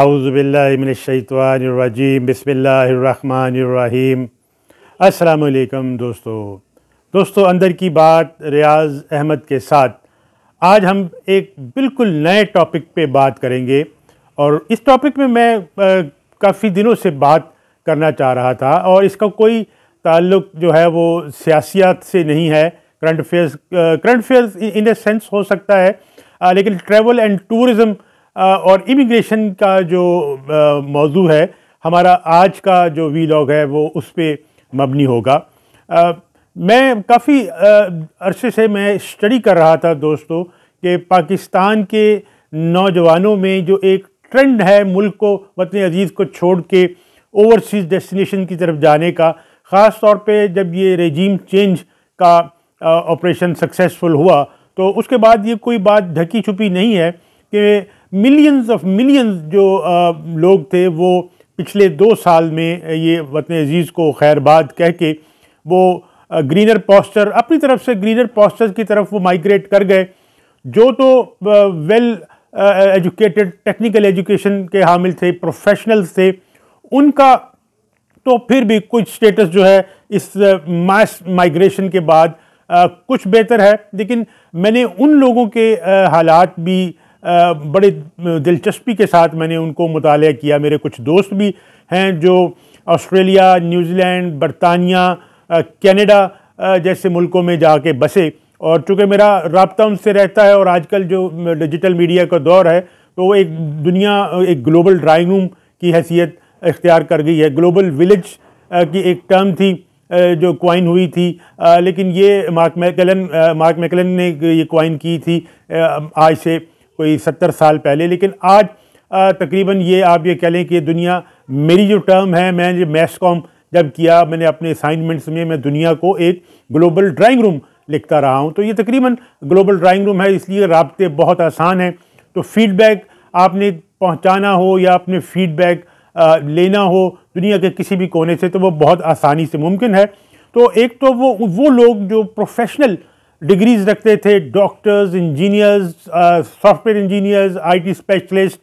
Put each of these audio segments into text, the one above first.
आउज़बिल्लिमिनशैतवानरजीम बसमिल्लरिम असलकम दोस्तों दोस्तों अंदर की बात रियाज़ अहमद के साथ आज हम एक बिल्कुल नए टॉपिक पे बात करेंगे और इस टॉपिक में मैं काफ़ी दिनों से बात करना चाह रहा था और इसका कोई ताल्लुक जो है वो सियासियात से नहीं है current affairs current affairs in a sense हो सकता है आ, लेकिन ट्रैवल एंड टूरिज़म और इमिग्रेशन का जो मौजू है हमारा आज का जो वी लॉग है वो उस पर मबनी होगा आ, मैं काफ़ी अरसे से मैं स्टडी कर रहा था दोस्तों कि पाकिस्तान के नौजवानों में जो एक ट्रेंड है मुल्क को वतन अजीज़ को छोड़ के ओवरसीज़ डेस्टिनेशन की तरफ जाने का ख़ास तौर पे जब ये रेजीम चेंज का ऑपरेशन सक्सेसफुल हुआ तो उसके बाद ये कोई बात ढकी छुपी नहीं है कि मिलियंस ऑफ मिलियंस जो लोग थे वो पिछले दो साल में ये वतन अजीज़ को खैरबाद कह के वो ग्रीनर पोस्टर अपनी तरफ से ग्रीनर पोस्टर की तरफ वो माइग्रेट कर गए जो तो वेल एजुकेटेड टेक्निकल एजुकेशन के हामिल थे प्रोफेशनल्स थे उनका तो फिर भी कुछ स्टेटस जो है इस मास माइग्रेशन के बाद आ, कुछ बेहतर है लेकिन मैंने उन लोगों के आ, हालात भी बड़े दिलचस्पी के साथ मैंने उनको मुताल किया मेरे कुछ दोस्त भी हैं जो ऑस्ट्रेलिया न्यूजीलैंड बरतानिया कनाडा जैसे मुल्कों में जाके बसे और चूँकि मेरा रबता उनसे रहता है और आजकल जो डिजिटल मीडिया का दौर है तो वो एक दुनिया एक ग्लोबल ड्राइंग रूम की हैसियत इख्तियार कर गई है ग्लोबल विलेज की एक टर्म थी जो क्वाइन हुई थी लेकिन ये मार्क मैकलन मार्क मैकलन ने ये क्वाइन की थी आज से कोई सत्तर साल पहले लेकिन आज तकरीबन ये आप ये कह लें कि दुनिया मेरी जो टर्म है मैं जो मैथ्स कॉम जब किया मैंने अपने असाइनमेंट्स में मैं दुनिया को एक ग्लोबल ड्राइंग रूम लिखता रहा हूँ तो ये तकरीबन ग्लोबल ड्राइंग रूम है इसलिए रबते बहुत आसान हैं तो फीडबैक आपने पहुँचाना हो या आपने फीडबैक लेना हो दुनिया के किसी भी कोने से तो वो बहुत आसानी से मुमकिन है तो एक तो वो वो लोग जो प्रोफेशनल डिग्रीज रखते थे doctors engineers software engineers IT specialist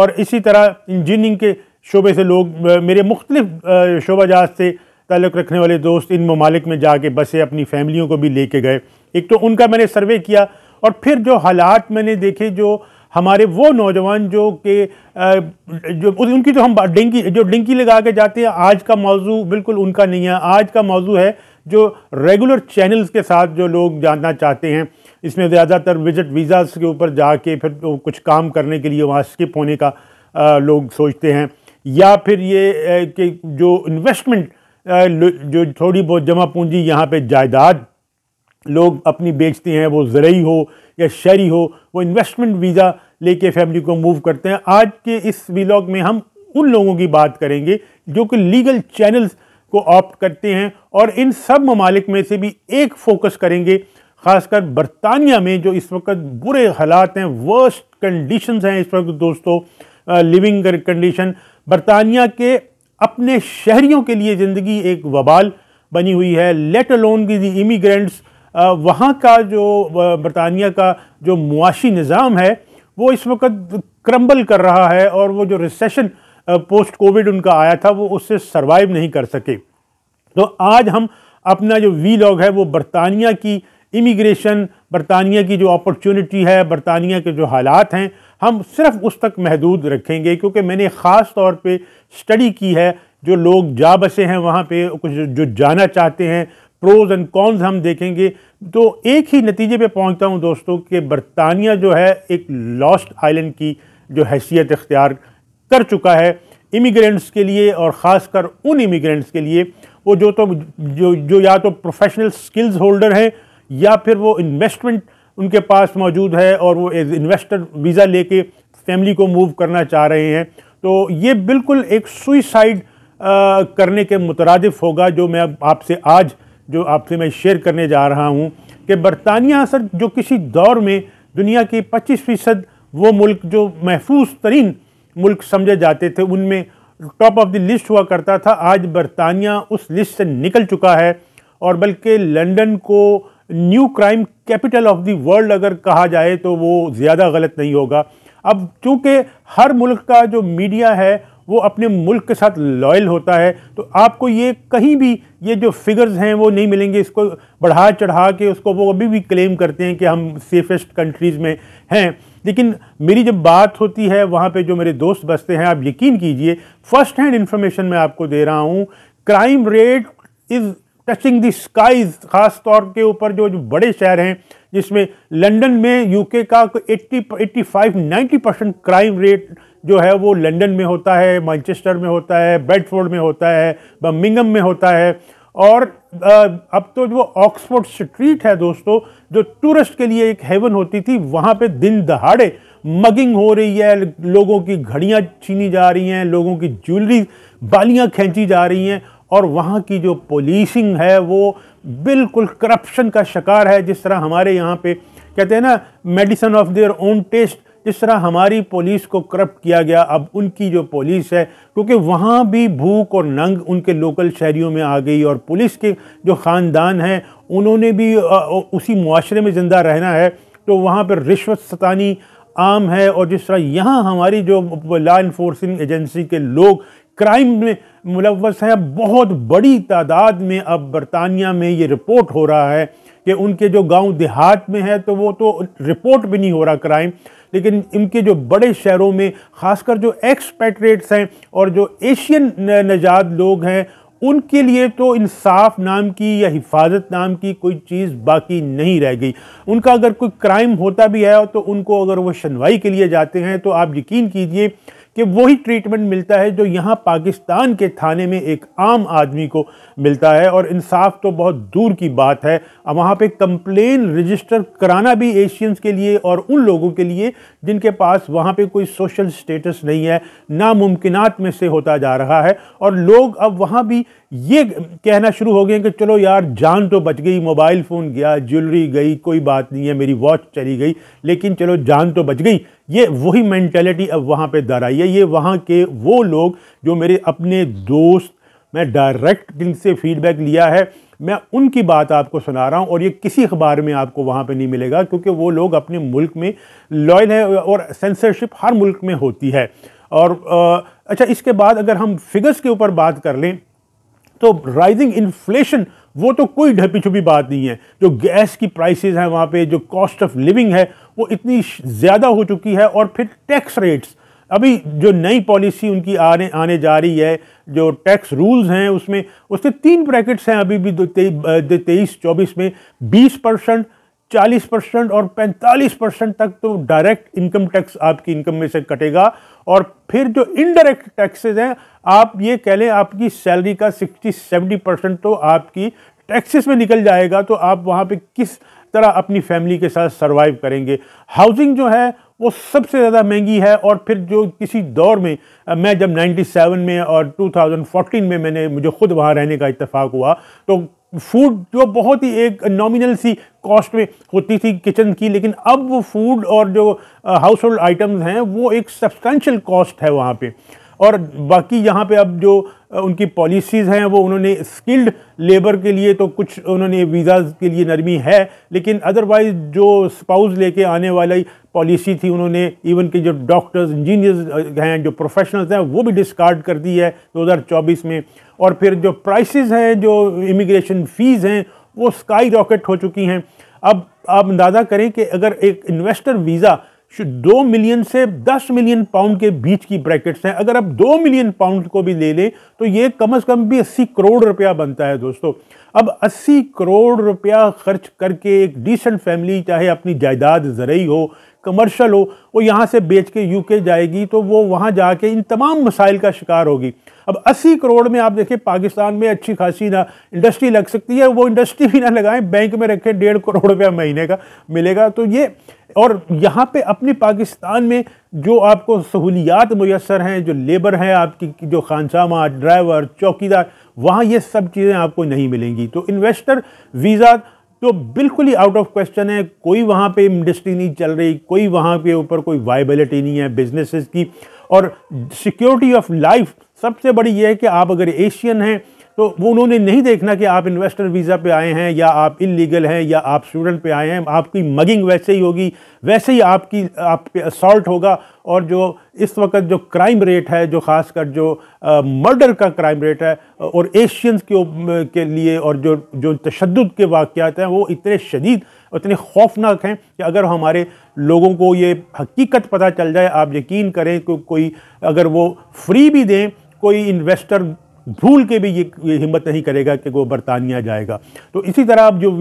और इसी तरह इंजीनियरिंग के शोबे से लोग uh, मेरे मुख्तलिफ uh, शोबाजात से ताल्लुक़ रखने वाले दोस्त इन ममालिक में जाके बसे अपनी फैमिलियों को भी लेके गए एक तो उनका मैंने सर्वे किया और फिर जो हालात मैंने देखे जो हमारे वो नौजवान जो के जो उनकी जो हम डिंकी जो डिंकी लगा के जाते हैं आज का मौजू बिल्कुल उनका नहीं है आज का मौजू है जो रेगुलर चैनल्स के साथ जो लोग जानना चाहते हैं इसमें ज़्यादातर विजिट वीज़ाज़ के ऊपर जाके फिर कुछ काम करने के लिए वहाँ स्किप होने का आ, लोग सोचते हैं या फिर ये कि जो इन्वेस्टमेंट जो थोड़ी बहुत जमा पूंजी यहाँ पे जायदाद लोग अपनी बेचते हैं वो ज़रूरी हो या शहरी हो वो इन्वेस्टमेंट वीज़ा लेके फैमिली को मूव करते हैं आज के इस वीलॉग में हम उन लोगों की बात करेंगे जो कि लीगल चैनल्स को ऑप्ट करते हैं और इन सब ममालिक में से भी एक फोकस करेंगे ख़ासकर बरतानिया में जो इस वक्त बुरे हालात हैं वर्स्ट कंडीशंस हैं इस वक्त दोस्तों लिविंग कंडीशन बरतानिया के अपने शहरियों के लिए ज़िंदगी एक वबाल बनी हुई है लेट अलोन की इमीग्रेंट्स वहाँ का जो बरतानिया का जो मुआशी निज़ाम है वो इस वक्त क्रम्बल कर रहा है और वो जो रिसेशन पोस्ट कोविड उनका आया था वो उससे सर्वाइव नहीं कर सके तो आज हम अपना जो वी लॉग है वो बरतानिया की इमिग्रेशन बरतानिया की जो अपॉर्चुनिटी है बरतानिया के जो हालात हैं हम सिर्फ उस तक महदूद रखेंगे क्योंकि मैंने ख़ास तौर पे स्टडी की है जो लोग जा बसे हैं वहाँ पे कुछ जो जाना चाहते हैं प्रोज एंड कॉन्स हम देखेंगे तो एक ही नतीजे पे पहुंचता हूं दोस्तों कि बरतानिया जो है एक लॉस्ट आइलैंड की जो हैसियत इख्तियार कर चुका है इमिग्रेंट्स के लिए और ख़ासकर उन इमिग्रेंट्स के लिए वो जो तो जो जो या तो प्रोफेशनल स्किल्स होल्डर हैं या फिर वो इन्वेस्टमेंट उनके पास मौजूद है और वो एज इन्वेस्टर वीज़ा लेके फैमिली को मूव करना चाह रहे हैं तो ये बिल्कुल एक सुइसाइड करने के मुतरद होगा जो मैं आपसे आज जो आपसे मैं शेयर करने जा रहा हूँ कि बरतानिया सर जो किसी दौर में दुनिया के पच्चीस फ़ीसद वो मुल्क जो महफूज तरीन मुल्क समझे जाते थे उनमें टॉप ऑफ द लिस्ट हुआ करता था आज बरतानिया उस लिस्ट से निकल चुका है और बल्कि लंदन को new crime capital of the world अगर कहा जाए तो वो ज़्यादा गलत नहीं होगा अब चूँकि हर मुल्क का जो मीडिया है वो अपने मुल्क के साथ लॉयल होता है तो आपको ये कहीं भी ये जो फिगर्स हैं वो नहीं मिलेंगे इसको बढ़ा चढ़ा के उसको वो अभी भी क्लेम करते हैं कि हम सेफेस्ट कंट्रीज़ में हैं लेकिन मेरी जब बात होती है वहाँ पे जो मेरे दोस्त बसते हैं आप यकीन कीजिए फर्स्ट हैंड इन्फॉर्मेशन मैं आपको दे रहा हूँ crime rate is touching the skies खास तौर के ऊपर जो, जो बड़े शहर हैं जिसमें लंदन में यूके का 80 85 90 परसेंट क्राइम रेट जो है वो लंदन में होता है मैनचेस्टर में होता है बेडफोर्ड में होता है बर्मिंगम में होता है और अब तो जो ऑक्सफोर्ड स्ट्रीट है दोस्तों जो टूरिस्ट के लिए एक हेवन होती थी वहाँ पे दिन दहाड़े मगिंग हो रही है लोगों की घड़ियाँ छीनी जा रही हैं लोगों की ज्वेलरी बालियाँ खींची जा रही हैं और वहाँ की जो पोलिसिंग है वो बिल्कुल करप्शन का शिकार है जिस तरह हमारे यहाँ पे कहते हैं ना medicine of their own taste जिस तरह हमारी पुलिस को करप्ट किया गया अब उनकी जो पुलिस है क्योंकि वहाँ भी भूख और नंग उनके लोकल शहरीों में आ गई और पुलिस के जो ख़ानदान हैं उन्होंने भी उसी माशरे में ज़िंदा रहना है तो वहाँ पर रिश्वत सतानी आम है और जिस तरह यहाँ हमारी जो ला इन्फोर्सिंग एजेंसी के लोग क्राइम में मुलवस हैं बहुत बड़ी तादाद में अब बरतानिया में ये रिपोर्ट हो रहा है कि उनके जो गांव देहात में है तो वो तो रिपोर्ट भी नहीं हो रहा क्राइम लेकिन इनके जो बड़े शहरों में खासकर जो एक्सपेट्रेट्स हैं और जो एशियन नजाद लोग हैं उनके लिए तो इंसाफ नाम की या हिफाजत नाम की कोई चीज़ बाकी नहीं रह गई उनका अगर कोई क्राइम होता भी है तो उनको अगर वो सुनवाई के लिए जाते हैं तो आप यकीन कीजिए कि वही ट्रीटमेंट मिलता है जो यहाँ पाकिस्तान के थाने में एक आम आदमी को मिलता है और इंसाफ तो बहुत दूर की बात है अब वहाँ पर कंप्लेन रजिस्टर कराना भी एशियंस के लिए और उन लोगों के लिए जिनके पास वहाँ पर कोई सोशल स्टेटस नहीं है नामुमकिन में से होता जा रहा है और लोग अब वहाँ भी ये कहना शुरू हो गए कि चलो यार जान तो बच गई मोबाइल फ़ोन गया ज्वेलरी गई कोई बात नहीं है मेरी वॉच चली गई लेकिन चलो जान तो बच गई ये वही मैंटेलिटी अब वहाँ पे दर आई है ये वहाँ के वो लोग जो मेरे अपने दोस्त मैं डायरेक्ट जिनसे फीडबैक लिया है मैं उनकी बात आपको सुना रहा हूँ और ये किसी अखबार में आपको वहाँ पर नहीं मिलेगा क्योंकि वो लोग अपने मुल्क में लॉयल है और सेंसरशिप हर मुल्क में होती है और अच्छा इसके बाद अगर हम फिगर्स के ऊपर बात कर लें तो राइजिंग इन्फ्लेशन वो तो कोई ढपी छुपी बात नहीं है जो गैस की प्राइसेस हैं वहाँ पे जो कॉस्ट ऑफ लिविंग है वो इतनी ज़्यादा हो चुकी है और फिर टैक्स रेट्स अभी जो नई पॉलिसी उनकी आने आने जा रही है जो टैक्स रूल्स हैं उसमें उसके तीन ब्रैकेट्स हैं अभी भी दो तेईस चौबीस में बीस परसेंट चालीस परसेंट और पैंतालीस परसेंट तक तो डायरेक्ट इनकम टैक्स आपकी इनकम में से कटेगा और फिर जो इनडायरेक्ट टैक्सेस हैं आप ये कह लें आपकी सैलरी का सिक्सटी सेवेंटी परसेंट तो आपकी टैक्सेस में निकल जाएगा तो आप वहाँ पे किस तरह अपनी फैमिली के साथ सर्वाइव करेंगे हाउसिंग जो है वो सबसे ज़्यादा महंगी है और फिर जो किसी दौर में मैं जब 97 में और 2014 में मैंने मुझे खुद वहाँ रहने का इतफाक़ हुआ तो फूड जो बहुत ही एक नॉमिनल सी कॉस्ट में होती थी किचन की लेकिन अब वो फूड और जो हाउस होल्ड आइटम्स हैं वो एक सब्सटेंशियल कॉस्ट है वहाँ पे और बाकी यहाँ पे अब जो उनकी पॉलिसीज़ हैं वो उन्होंने स्किल्ड लेबर के लिए तो कुछ उन्होंने वीज़ा के लिए नरमी है लेकिन अदरवाइज़ जो स्पाउस लेके आने वाली पॉलिसी थी उन्होंने इवन के जो डॉक्टर्स इंजीनियर्स हैं जो प्रोफेशनल्स हैं वो भी डिस्कार्ड कर दी है 2024 में और फिर जो प्राइसेस हैं जो इमिग्रेशन फ़ीस हैं वो स्काई रॉकेट हो चुकी हैं अब आप अंदाज़ा करें कि अगर एक इन्वेस्टर वीज़ा दो मिलियन से दस मिलियन पाउंड के बीच की ब्रैकेट्स हैं अगर आप दो मिलियन पाउंड को भी ले लें तो ये कम से कम भी अस्सी करोड़ रुपया बनता है दोस्तों अब अस्सी करोड़ रुपया खर्च करके एक डिसेंट फैमिली चाहे अपनी जायदाद ज़रूरी हो कमर्शल हो वो यहाँ से बेच के के जाएगी तो वो वहाँ जाके इन तमाम मसाइल का शिकार होगी अब 80 करोड़ में आप देखिए पाकिस्तान में अच्छी खासी ना इंडस्ट्री लग सकती है वो इंडस्ट्री भी ना लगाएं बैंक में रखें डेढ़ करोड़ रुपया महीने का मिलेगा तो ये और यहाँ पे अपने पाकिस्तान में जो आपको सहूलियात मैसर हैं जो लेबर हैं आपकी जो खानसामा ड्राइवर चौकीदार वहाँ ये सब चीज़ें आपको नहीं मिलेंगी तो इन्वेस्टर वीज़ा तो बिल्कुल ही आउट ऑफ क्वेश्चन है कोई वहाँ पे इंडस्ट्री नहीं चल रही कोई वहाँ के ऊपर कोई वाइबिलिटी नहीं है बिजनेसेस की और सिक्योरिटी ऑफ लाइफ सबसे बड़ी यह है कि आप अगर एशियन हैं तो वो उन्होंने नहीं देखना कि आप इन्वेस्टर वीज़ा पे आए हैं या आप इलीगल हैं या आप स्टूडेंट पे आए हैं आपकी मगिंग वैसे ही होगी वैसे ही आपकी आप पे असॉल्ट होगा और जो इस वक्त जो क्राइम रेट है जो खासकर जो मर्डर का क्राइम रेट है और एशियंस के के लिए और जो जो तशद के वाक़ात हैं वो इतने शदीद इतने खौफनाक हैं कि अगर हमारे लोगों को ये हकीकत पता चल जाए आप यकीन करें कि को, कोई अगर वो फ्री भी दें कोई इन्वेस्टर भूल के भी ये, ये हिम्मत नहीं करेगा कि वो बरतानिया जाएगा तो इसी तरह आप जो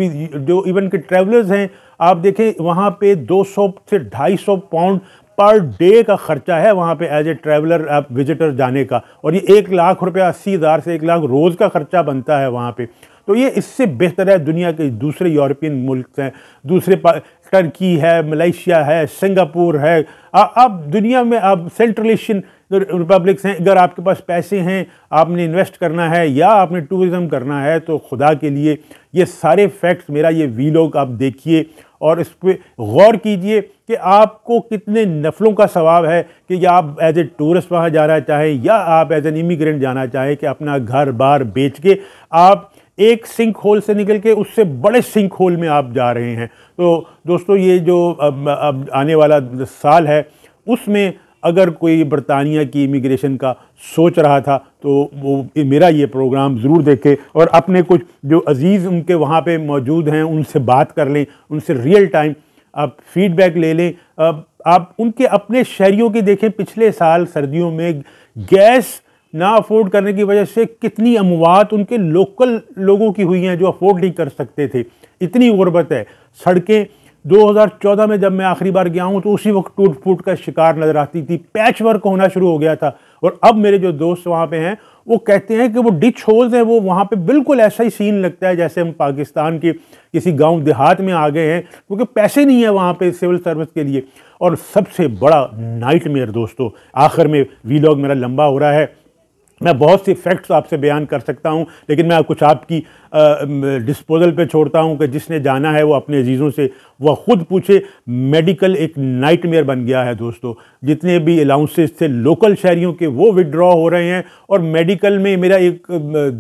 जो इवन के ट्रेवलर्स हैं आप देखें वहाँ पे 200 से 250 पाउंड पर डे का ख़र्चा है वहाँ पे एज ए ट्रैवलर आप विजिटर जाने का और ये एक लाख रुपया अस्सी हज़ार से एक लाख रोज़ का ख़र्चा बनता है वहाँ पे तो ये इससे बेहतर है दुनिया के दूसरे यूरोपियन मुल्क हैं दूसरे टर्की है मलेशिया है सिंगापुर है आ, आप दुनिया में आप सेंट्रल एशियन रिपब्लिक्स हैं अगर आपके पास पैसे हैं आपने इन्वेस्ट करना है या आपने टूरिज़म करना है तो खुदा के लिए ये सारे फैक्ट्स मेरा ये वीलॉग आप देखिए और इस पर गौर कीजिए कि आपको कितने नफलों का सवाब है कि या आप एज ए टूरिस्ट वहाँ जाना चाहें या आप एज एन इमिग्रेंट जाना चाहें कि अपना घर बार बेच के आप एक सिंक होल से निकल के उससे बड़े सिंक होल में आप जा रहे हैं तो दोस्तों ये जो अब, अब आने वाला साल है उसमें अगर कोई बरतानिया की इमिग्रेशन का सोच रहा था तो वो मेरा ये प्रोग्राम ज़रूर देखे और अपने कुछ जो अजीज़ उनके वहाँ पे मौजूद हैं उनसे बात कर लें उनसे रियल टाइम आप फीडबैक ले लें आप उनके अपने शहरीों के देखें पिछले साल सर्दियों में गैस ना अफोर्ड करने की वजह से कितनी अमवात उनके लोकल लोगों की हुई हैं जो अफोर्ड नहीं कर सकते थे इतनी गुर्बत है सड़कें 2014 में जब मैं आखिरी बार गया हूँ तो उसी वक्त टूट फूट का शिकार नज़र आती थी पैच वर्क होना शुरू हो गया था और अब मेरे जो दोस्त वहाँ पे हैं वो कहते हैं कि वो डिच होल्स हैं वो वहाँ पे बिल्कुल ऐसा ही सीन लगता है जैसे हम पाकिस्तान के किसी गांव देहात में आ गए हैं क्योंकि पैसे नहीं है वहाँ पर सिविल सर्विस के लिए और सबसे बड़ा नाइट दोस्तों आखिर में वीलॉग मेरा लंबा हो रहा है मैं बहुत सी फैक्ट्स आपसे बयान कर सकता हूं लेकिन मैं कुछ आपकी डिस्पोजल पे छोड़ता हूं कि जिसने जाना है वो अपने अजीज़ों से वह ख़ुद पूछे मेडिकल एक नाइटमेयर बन गया है दोस्तों जितने भी अलाउंसेस थे लोकल शहरीों के वो विड्रॉ हो रहे हैं और मेडिकल में मेरा एक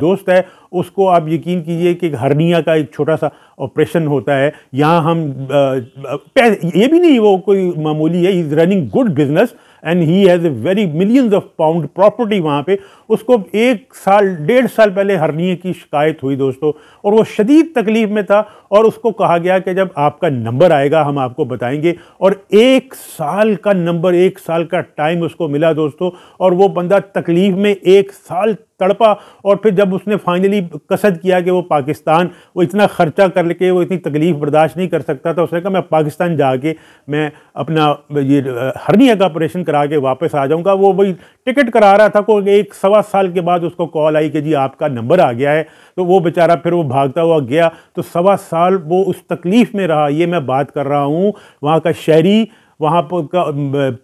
दोस्त है उसको आप यकीन कीजिए कि हरनिया का एक छोटा सा ऑपरेशन होता है यहाँ हम ये भी नहीं वो कोई मामूली है is running good business and he has a very millions of pound property वहाँ पे उसको एक साल डेढ़ साल पहले हरनीय की शिकायत हुई दोस्तों और वो शदीद तकलीफ में था और उसको कहा गया कि जब आपका नंबर आएगा हम आपको बताएंगे और एक साल का नंबर एक साल का टाइम उसको मिला दोस्तों और वो बंदा तकलीफ में एक साल तड़पा और फिर जब उसने फाइनली कसद किया कि वो पाकिस्तान वो इतना ख़र्चा कर वो इतनी तकलीफ़ बर्दाश्त नहीं कर सकता था उसने कहा मैं पाकिस्तान जाके मैं अपना ये हरनिया का ऑपरेशन करा के वापस आ जाऊँगा वो वही टिकट करा रहा था को एक सवा साल के बाद उसको कॉल आई कि जी आपका नंबर आ गया है तो वो बेचारा फिर वो भागता हुआ गया तो सवा साल वो उस तकलीफ़ में रहा ये मैं बात कर रहा हूँ वहाँ का शहरी वहाँ का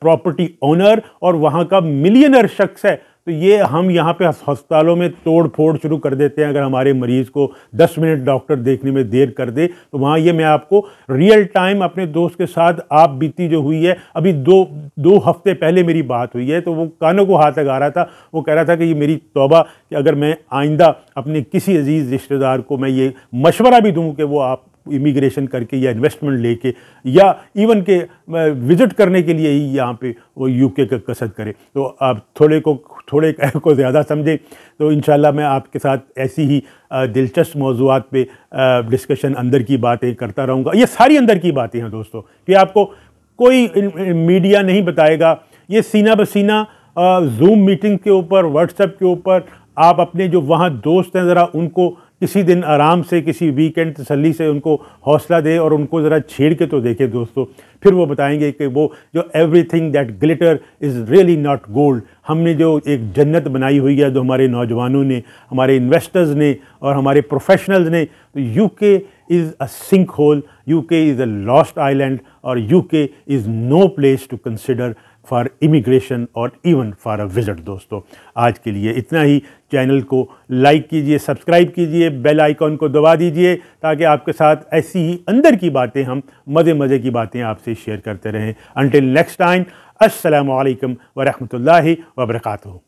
प्रॉपर्टी ओनर और वहाँ का मिलियनर शख्स है तो ये हम यहाँ पे अस्पतालों में तोड़ फोड़ शुरू कर देते हैं अगर हमारे मरीज़ को 10 मिनट डॉक्टर देखने में देर कर दे तो वहाँ ये मैं आपको रियल टाइम अपने दोस्त के साथ आप बीती जो हुई है अभी दो दो हफ्ते पहले मेरी बात हुई है तो वो कानों को हाथ लगा रहा था वो कह रहा था कि ये मेरी तोबा कि अगर मैं आइंदा अपने किसी अजीज़ रिश्तेदार को मैं ये मशवरा भी दूँ कि वो आप इमिग्रेशन करके या इन्वेस्टमेंट लेके या इवन के विज़िट करने के लिए ही यहाँ पे वो यूके का कसरत करे तो आप थोड़े को थोड़े को ज़्यादा समझें तो इन मैं आपके साथ ऐसी ही दिलचस्प मौजूद पर डिस्कशन अंदर की बातें करता रहूँगा ये सारी अंदर की बातें हैं दोस्तों कि आपको कोई मीडिया नहीं बताएगा ये सीना बसीना जूम मीटिंग के ऊपर व्हाट्सएप के ऊपर आप अपने जो वहाँ दोस्त हैं ज़रा उनको किसी दिन आराम से किसी वीकेंड तसली से उनको हौसला दे और उनको ज़रा छेड़ के तो देखे दोस्तों फिर वो बताएंगे कि वो जो everything that glitter is really not gold हमने जो एक जन्नत बनाई हुई है जो हमारे नौजवानों ने हमारे इन्वेस्टर्स ने और हमारे प्रोफेशनल्स ने तो U K is a sink hole U K is a lost island और U K is no place to consider for immigration or even for a visit दोस्तों आज के लिए इतना ही चैनल को लाइक कीजिए सब्सक्राइब कीजिए बेल आइकॉन को दबा दीजिए ताकि आपके साथ ऐसी ही अंदर की बातें हम मज़े मज़े की बातें आपसे शेयर करते रहें अनटिल नेक्स्ट टाइम असलकम वरहमल वर्का